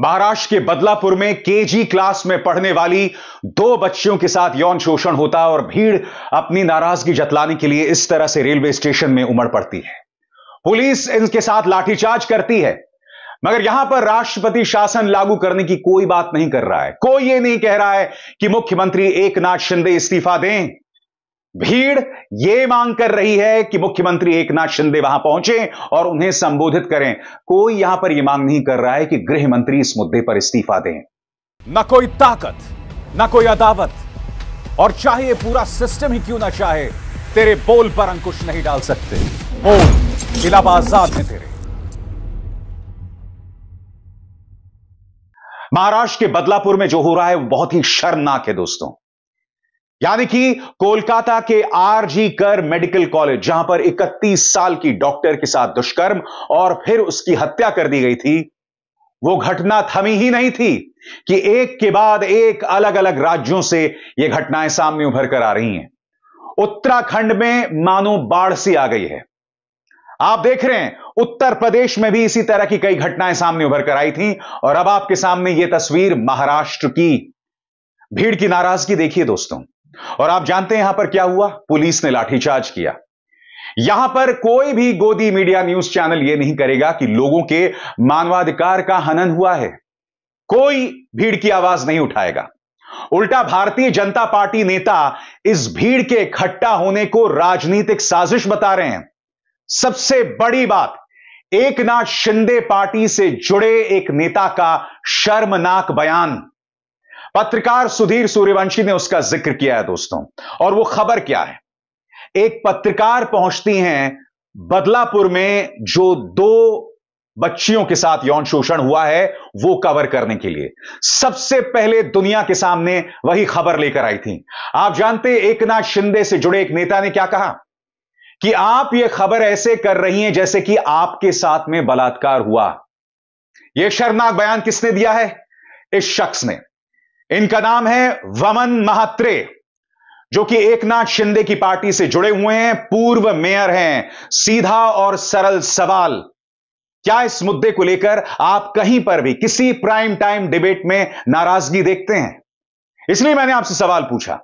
महाराष्ट्र के बदलापुर में KG class में पढ़ने वाली दो बच्चियों के साथ यौन शोषण होता और भीड़ अपनी नाराजगी जतलाने के लिए इस तरह से रेलवे स्टेशन में उमड़ पड़ती है पुलिस इनके साथ लाठीचार्ज करती है मगर यहां पर राष्ट्रपति शासन लागू करने की कोई बात नहीं कर रहा है कोई ये नहीं कह रहा है कि मुख्यमंत्री एक नाथ शिंदे इस्तीफा दें भीड़ यह मांग कर रही है कि मुख्यमंत्री एकनाथ शिंदे वहां पहुंचे और उन्हें संबोधित करें कोई यहां पर यह मांग नहीं कर रहा है कि गृह मंत्री इस मुद्दे पर इस्तीफा दें न कोई ताकत न कोई अदावत और चाहे पूरा सिस्टम ही क्यों ना चाहे तेरे बोल पर अंकुश नहीं डाल सकते बोल इलाहाबाद है तेरे महाराष्ट्र के बदलापुर में जो हो रहा है वो बहुत ही शर्मनाक है दोस्तों यानी कि कोलकाता के आरजी कर मेडिकल कॉलेज जहां पर 31 साल की डॉक्टर के साथ दुष्कर्म और फिर उसकी हत्या कर दी गई थी वो घटना थमी ही नहीं थी कि एक के बाद एक अलग अलग राज्यों से ये घटनाएं सामने उभर कर आ रही हैं उत्तराखंड में मानो बाढ़ सी आ गई है आप देख रहे हैं उत्तर प्रदेश में भी इसी तरह की कई घटनाएं सामने उभर कर आई थी और अब आपके सामने यह तस्वीर महाराष्ट्र की भीड़ की नाराजगी देखिए दोस्तों और आप जानते हैं यहां पर क्या हुआ पुलिस ने लाठीचार्ज किया यहां पर कोई भी गोदी मीडिया न्यूज चैनल यह नहीं करेगा कि लोगों के मानवाधिकार का हनन हुआ है कोई भीड़ की आवाज नहीं उठाएगा उल्टा भारतीय जनता पार्टी नेता इस भीड़ के इकट्ठा होने को राजनीतिक साजिश बता रहे हैं सबसे बड़ी बात एक नाथ शिंदे पार्टी से जुड़े एक नेता का शर्मनाक बयान पत्रकार सुधीर सूर्यवंशी ने उसका जिक्र किया है दोस्तों और वो खबर क्या है एक पत्रकार पहुंचती हैं बदलापुर में जो दो बच्चियों के साथ यौन शोषण हुआ है वो कवर करने के लिए सबसे पहले दुनिया के सामने वही खबर लेकर आई थी आप जानते एक नाथ शिंदे से जुड़े एक नेता ने क्या कहा कि आप यह खबर ऐसे कर रही हैं जैसे कि आपके साथ में बलात्कार हुआ यह शर्मनाक बयान किसने दिया है इस शख्स ने इनका नाम है वमन महात्रे जो कि एकनाथ शिंदे की पार्टी से जुड़े हुए हैं पूर्व मेयर हैं सीधा और सरल सवाल क्या इस मुद्दे को लेकर आप कहीं पर भी किसी प्राइम टाइम डिबेट में नाराजगी देखते हैं इसलिए मैंने आपसे सवाल पूछा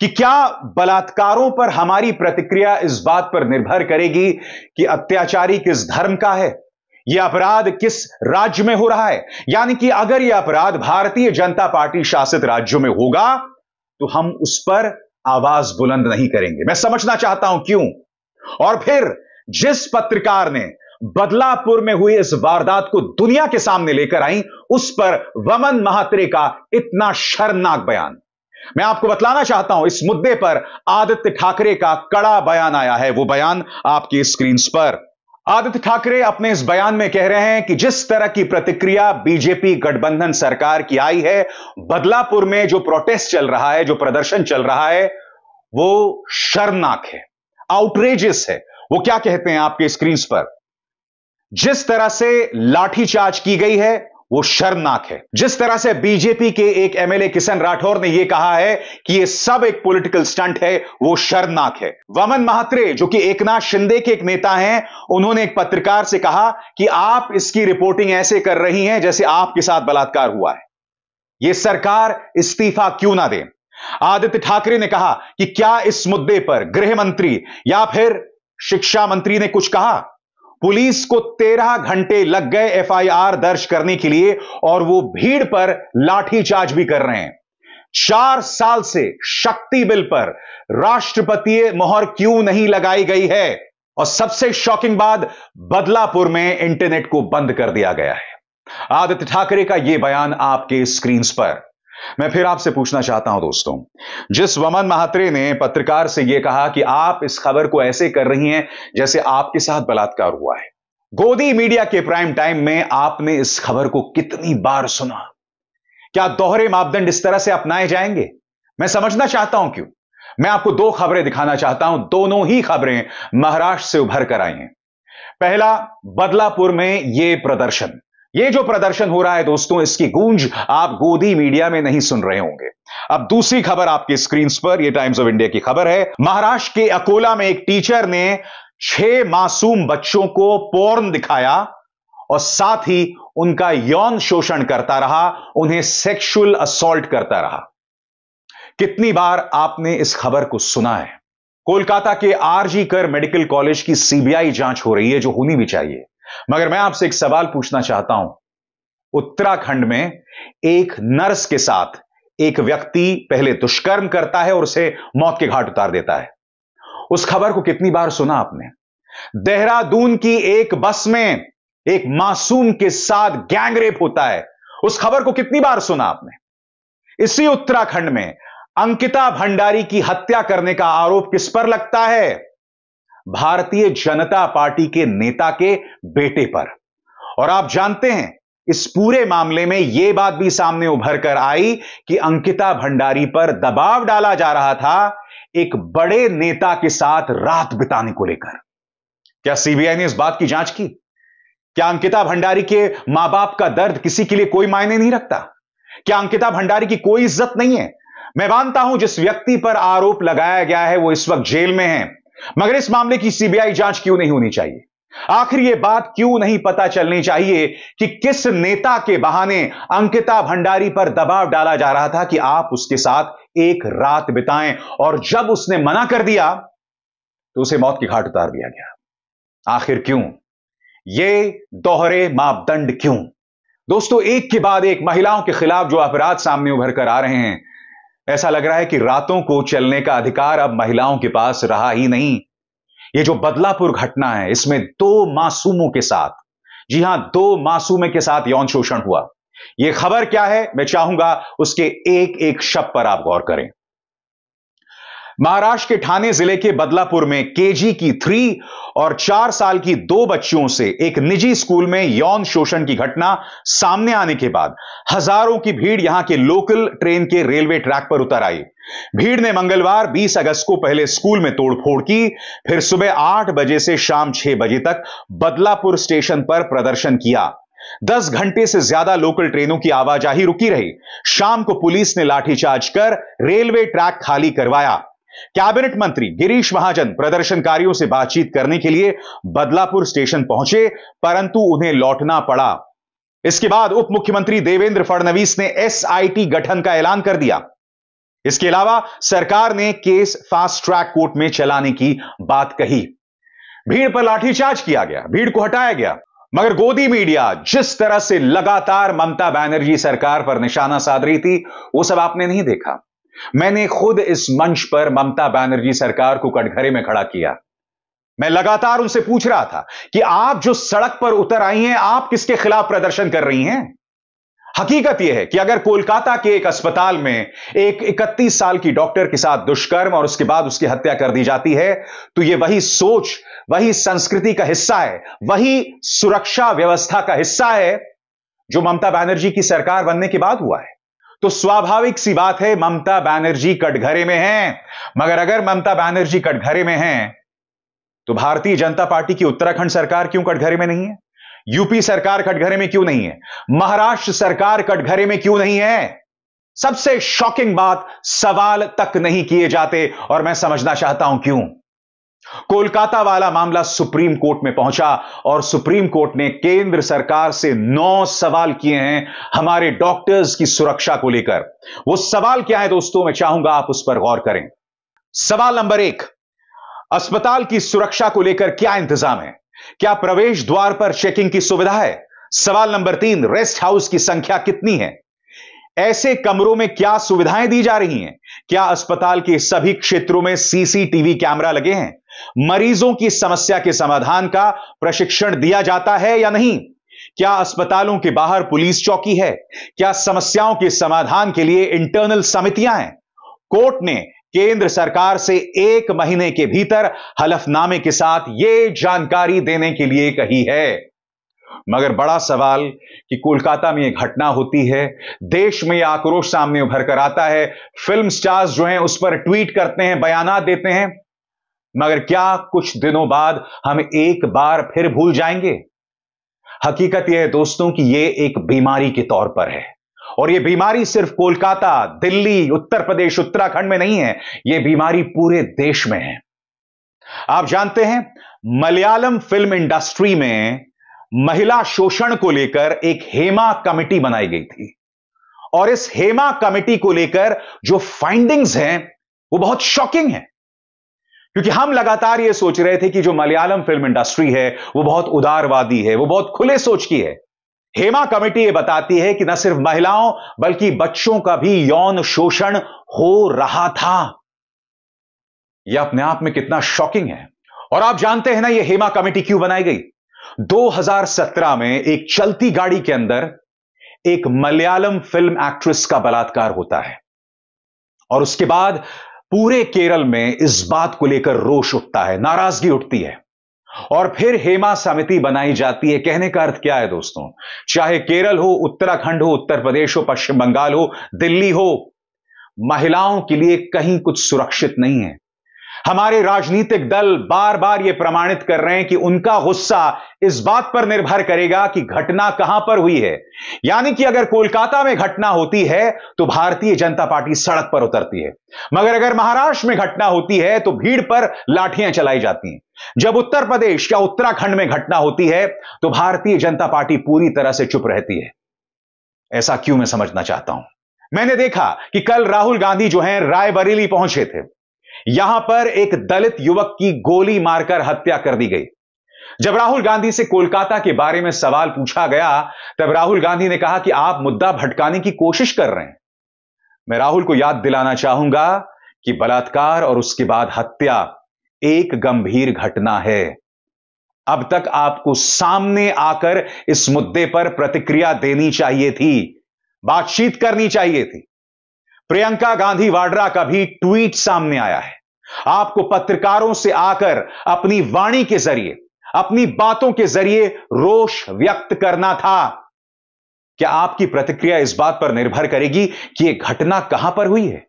कि क्या बलात्कारों पर हमारी प्रतिक्रिया इस बात पर निर्भर करेगी कि अत्याचारी किस धर्म का है यह अपराध किस राज्य में हो रहा है यानी कि अगर यह अपराध भारतीय जनता पार्टी शासित राज्यों में होगा तो हम उस पर आवाज बुलंद नहीं करेंगे मैं समझना चाहता हूं क्यों और फिर जिस पत्रकार ने बदलापुर में हुई इस वारदात को दुनिया के सामने लेकर आई उस पर वमन महात्रे का इतना शर्मनाक बयान मैं आपको बतलाना चाहता हूं इस मुद्दे पर आदित्य ठाकरे का कड़ा बयान आया है वो बयान आपकी स्क्रीन पर आदित्य ठाकरे अपने इस बयान में कह रहे हैं कि जिस तरह की प्रतिक्रिया बीजेपी गठबंधन सरकार की आई है बदलापुर में जो प्रोटेस्ट चल रहा है जो प्रदर्शन चल रहा है वो शर्मनाक है आउटरेजिस है वो क्या कहते हैं आपके स्क्रीन पर जिस तरह से लाठीचार्ज की गई है वो शर्मनाक है जिस तरह से बीजेपी के एक एमएलए किशन राठौर ने यह कहा है कि यह सब एक पॉलिटिकल स्टंट है वो शर्मनाक है वमन महात्रे जो कि एकनाथ शिंदे के एक नेता हैं उन्होंने एक पत्रकार से कहा कि आप इसकी रिपोर्टिंग ऐसे कर रही हैं जैसे आपके साथ बलात्कार हुआ है यह सरकार इस्तीफा क्यों ना दे आदित्य ठाकरे ने कहा कि क्या इस मुद्दे पर गृह मंत्री या फिर शिक्षा मंत्री ने कुछ कहा पुलिस को तेरह घंटे लग गए एफआईआर दर्ज करने के लिए और वो भीड़ पर लाठीचार्ज भी कर रहे हैं चार साल से शक्ति बिल पर राष्ट्रपति मोहर क्यों नहीं लगाई गई है और सबसे शॉकिंग बात बदलापुर में इंटरनेट को बंद कर दिया गया है आदित्य ठाकरे का यह बयान आपके स्क्रीन पर मैं फिर आपसे पूछना चाहता हूं दोस्तों जिस वमन महात्रे ने पत्रकार से यह कहा कि आप इस खबर को ऐसे कर रही हैं जैसे आपके साथ बलात्कार हुआ है गोदी मीडिया के प्राइम टाइम में आपने इस खबर को कितनी बार सुना क्या दोहरे मापदंड इस तरह से अपनाए जाएंगे मैं समझना चाहता हूं क्यों मैं आपको दो खबरें दिखाना चाहता हूं दोनों ही खबरें महाराष्ट्र से उभर कर आई हैं पहला बदलापुर में यह प्रदर्शन ये जो प्रदर्शन हो रहा है दोस्तों इसकी गूंज आप गोदी मीडिया में नहीं सुन रहे होंगे अब दूसरी खबर आपकी स्क्रीन पर यह टाइम्स ऑफ इंडिया की खबर है महाराष्ट्र के अकोला में एक टीचर ने छह मासूम बच्चों को पोर्न दिखाया और साथ ही उनका यौन शोषण करता रहा उन्हें सेक्सुअल असॉल्ट करता रहा कितनी बार आपने इस खबर को सुना है कोलकाता के आरजी कर मेडिकल कॉलेज की सीबीआई जांच हो रही है जो होनी भी चाहिए मगर मैं आपसे एक सवाल पूछना चाहता हूं उत्तराखंड में एक नर्स के साथ एक व्यक्ति पहले दुष्कर्म करता है और उसे मौत के घाट उतार देता है उस खबर को कितनी बार सुना आपने देहरादून की एक बस में एक मासूम के साथ गैंगरेप होता है उस खबर को कितनी बार सुना आपने इसी उत्तराखंड में अंकिता भंडारी की हत्या करने का आरोप किस पर लगता है भारतीय जनता पार्टी के नेता के बेटे पर और आप जानते हैं इस पूरे मामले में यह बात भी सामने उभर कर आई कि अंकिता भंडारी पर दबाव डाला जा रहा था एक बड़े नेता के साथ रात बिताने को लेकर क्या सीबीआई ने इस बात की जांच की क्या अंकिता भंडारी के मां बाप का दर्द किसी के लिए कोई मायने नहीं रखता क्या अंकिता भंडारी की कोई इज्जत नहीं है मैं मानता हूं जिस व्यक्ति पर आरोप लगाया गया है वो इस वक्त जेल में है मगर इस मामले की सीबीआई जांच क्यों नहीं होनी चाहिए आखिर यह बात क्यों नहीं पता चलनी चाहिए कि किस नेता के बहाने अंकिता भंडारी पर दबाव डाला जा रहा था कि आप उसके साथ एक रात बिताएं और जब उसने मना कर दिया तो उसे मौत की घाट उतार दिया गया आखिर क्यों ये दोहरे मापदंड क्यों दोस्तों एक के बाद एक महिलाओं के खिलाफ जो अपराध सामने उभर कर आ रहे हैं ऐसा लग रहा है कि रातों को चलने का अधिकार अब महिलाओं के पास रहा ही नहीं ये जो बदलापुर घटना है इसमें दो मासूमों के साथ जी हां दो मासूमे के साथ यौन शोषण हुआ यह खबर क्या है मैं चाहूंगा उसके एक एक शब्द पर आप गौर करें महाराष्ट्र के ठाणे जिले के बदलापुर में केजी की थ्री और चार साल की दो बच्चियों से एक निजी स्कूल में यौन शोषण की घटना सामने आने के बाद हजारों की भीड़ यहां के लोकल ट्रेन के रेलवे ट्रैक पर उतर आई भीड़ ने मंगलवार 20 अगस्त को पहले स्कूल में तोड़फोड़ की फिर सुबह 8 बजे से शाम 6 बजे तक बदलापुर स्टेशन पर प्रदर्शन किया दस घंटे से ज्यादा लोकल ट्रेनों की आवाजाही रुकी रही शाम को पुलिस ने लाठीचार्ज कर रेलवे ट्रैक खाली करवाया कैबिनेट मंत्री गिरीश महाजन प्रदर्शनकारियों से बातचीत करने के लिए बदलापुर स्टेशन पहुंचे परंतु उन्हें लौटना पड़ा इसके बाद उप मुख्यमंत्री देवेंद्र फडणवीस ने एसआईटी गठन का ऐलान कर दिया इसके अलावा सरकार ने केस फास्ट ट्रैक कोर्ट में चलाने की बात कही भीड़ पर लाठीचार्ज किया गया भीड़ को हटाया गया मगर गोदी मीडिया जिस तरह से लगातार ममता बनर्जी सरकार पर निशाना साध रही थी वो सब आपने नहीं देखा मैंने खुद इस मंच पर ममता बनर्जी सरकार को कटघरे में खड़ा किया मैं लगातार उनसे पूछ रहा था कि आप जो सड़क पर उतर आई हैं आप किसके खिलाफ प्रदर्शन कर रही हैं हकीकत यह है कि अगर कोलकाता के एक अस्पताल में एक 31 साल की डॉक्टर के साथ दुष्कर्म और उसके बाद उसकी हत्या कर दी जाती है तो यह वही सोच वही संस्कृति का हिस्सा है वही सुरक्षा व्यवस्था का हिस्सा है जो ममता बनर्जी की सरकार बनने के बाद हुआ है तो स्वाभाविक सी बात है ममता बैनर्जी कटघरे में हैं मगर अगर ममता बैनर्जी कटघरे में हैं तो भारतीय जनता पार्टी की उत्तराखंड सरकार क्यों कटघरे में नहीं है यूपी सरकार कटघरे में क्यों नहीं है महाराष्ट्र सरकार कटघरे में क्यों नहीं है सबसे शॉकिंग बात सवाल तक नहीं किए जाते और मैं समझना चाहता हूं क्यों कोलकाता वाला मामला सुप्रीम कोर्ट में पहुंचा और सुप्रीम कोर्ट ने केंद्र सरकार से नौ सवाल किए हैं हमारे डॉक्टर्स की सुरक्षा को लेकर वो सवाल क्या है दोस्तों मैं चाहूंगा आप उस पर गौर करें सवाल नंबर एक अस्पताल की सुरक्षा को लेकर क्या इंतजाम है क्या प्रवेश द्वार पर चेकिंग की सुविधा है सवाल नंबर तीन रेस्ट हाउस की संख्या कितनी है ऐसे कमरों में क्या सुविधाएं दी जा रही हैं क्या अस्पताल के सभी क्षेत्रों में सीसीटीवी कैमरा लगे हैं मरीजों की समस्या के समाधान का प्रशिक्षण दिया जाता है या नहीं क्या अस्पतालों के बाहर पुलिस चौकी है क्या समस्याओं के समाधान के लिए इंटरनल समितियां हैं कोर्ट ने केंद्र सरकार से एक महीने के भीतर हलफनामे के साथ यह जानकारी देने के लिए कही है मगर बड़ा सवाल कि कोलकाता में यह घटना होती है देश में यह आक्रोश सामने उभर कर आता है फिल्म स्टार्स जो हैं उस पर ट्वीट करते हैं बयाना देते हैं मगर क्या कुछ दिनों बाद हम एक बार फिर भूल जाएंगे हकीकत यह है दोस्तों कि यह एक बीमारी के तौर पर है और यह बीमारी सिर्फ कोलकाता दिल्ली उत्तर प्रदेश उत्तराखंड में नहीं है यह बीमारी पूरे देश में है आप जानते हैं मलयालम फिल्म इंडस्ट्री में महिला शोषण को लेकर एक हेमा कमेटी बनाई गई थी और इस हेमा कमेटी को लेकर जो फाइंडिंग्स हैं वो बहुत शॉकिंग है क्योंकि हम लगातार ये सोच रहे थे कि जो मलयालम फिल्म इंडस्ट्री है वो बहुत उदारवादी है वो बहुत खुले सोच की है हेमा कमेटी ये बताती है कि न सिर्फ महिलाओं बल्कि बच्चों का भी यौन शोषण हो रहा था यह अपने आप में कितना शॉकिंग है और आप जानते हैं ना यह हेमा कमेटी क्यों बनाई गई 2017 में एक चलती गाड़ी के अंदर एक मलयालम फिल्म एक्ट्रेस का बलात्कार होता है और उसके बाद पूरे केरल में इस बात को लेकर रोष उठता है नाराजगी उठती है और फिर हेमा समिति बनाई जाती है कहने का अर्थ क्या है दोस्तों चाहे केरल हो उत्तराखंड हो उत्तर प्रदेश हो पश्चिम बंगाल हो दिल्ली हो महिलाओं के लिए कहीं कुछ सुरक्षित नहीं है हमारे राजनीतिक दल बार बार ये प्रमाणित कर रहे हैं कि उनका गुस्सा इस बात पर निर्भर करेगा कि घटना कहां पर हुई है यानी कि अगर कोलकाता में घटना होती है तो भारतीय जनता पार्टी सड़क पर उतरती है मगर अगर महाराष्ट्र में घटना होती है तो भीड़ पर लाठियां चलाई जाती हैं जब उत्तर प्रदेश या उत्तराखंड में घटना होती है तो भारतीय जनता पार्टी पूरी तरह से चुप रहती है ऐसा क्यों मैं समझना चाहता हूं मैंने देखा कि कल राहुल गांधी जो हैं रायबरेली पहुंचे थे यहां पर एक दलित युवक की गोली मारकर हत्या कर दी गई जब राहुल गांधी से कोलकाता के बारे में सवाल पूछा गया तब राहुल गांधी ने कहा कि आप मुद्दा भटकाने की कोशिश कर रहे हैं मैं राहुल को याद दिलाना चाहूंगा कि बलात्कार और उसके बाद हत्या एक गंभीर घटना है अब तक आपको सामने आकर इस मुद्दे पर प्रतिक्रिया देनी चाहिए थी बातचीत करनी चाहिए थी प्रियंका गांधी वाड्रा का भी ट्वीट सामने आया है आपको पत्रकारों से आकर अपनी वाणी के जरिए अपनी बातों के जरिए रोष व्यक्त करना था क्या आपकी प्रतिक्रिया इस बात पर निर्भर करेगी कि यह घटना कहां पर हुई है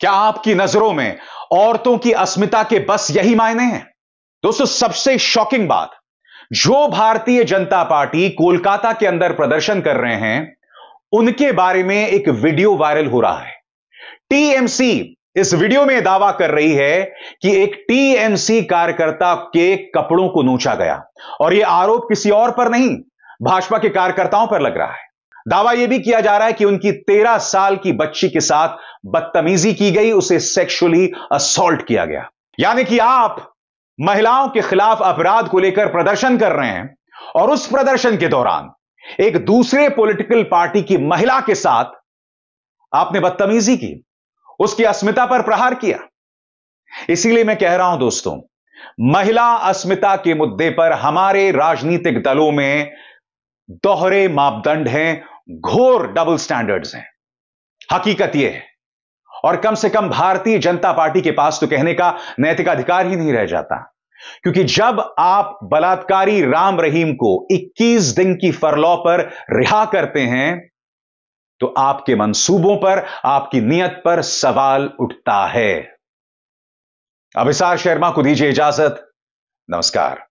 क्या आपकी नजरों में औरतों की अस्मिता के बस यही मायने हैं दोस्तों सबसे शॉकिंग बात जो भारतीय जनता पार्टी कोलकाता के अंदर प्रदर्शन कर रहे हैं उनके बारे में एक वीडियो वायरल हो रहा है टीएमसी इस वीडियो में दावा कर रही है कि एक टीएमसी कार्यकर्ता के कपड़ों को नोचा गया और यह आरोप किसी और पर नहीं भाजपा के कार्यकर्ताओं पर लग रहा है दावा यह भी किया जा रहा है कि उनकी तेरह साल की बच्ची के साथ बदतमीजी की गई उसे सेक्सुअली असॉल्ट किया गया यानी कि आप महिलाओं के खिलाफ अपराध को लेकर प्रदर्शन कर रहे हैं और उस प्रदर्शन के दौरान एक दूसरे पॉलिटिकल पार्टी की महिला के साथ आपने बदतमीजी की उसकी अस्मिता पर प्रहार किया इसीलिए मैं कह रहा हूं दोस्तों महिला अस्मिता के मुद्दे पर हमारे राजनीतिक दलों में दोहरे मापदंड हैं घोर डबल स्टैंडर्ड्स हैं हकीकत यह है और कम से कम भारतीय जनता पार्टी के पास तो कहने का नैतिक अधिकार ही नहीं रह जाता क्योंकि जब आप बलात्कारी राम रहीम को 21 दिन की फरलौ पर रिहा करते हैं तो आपके मंसूबों पर आपकी नीयत पर सवाल उठता है अभिसार शर्मा को दीजिए इजाजत नमस्कार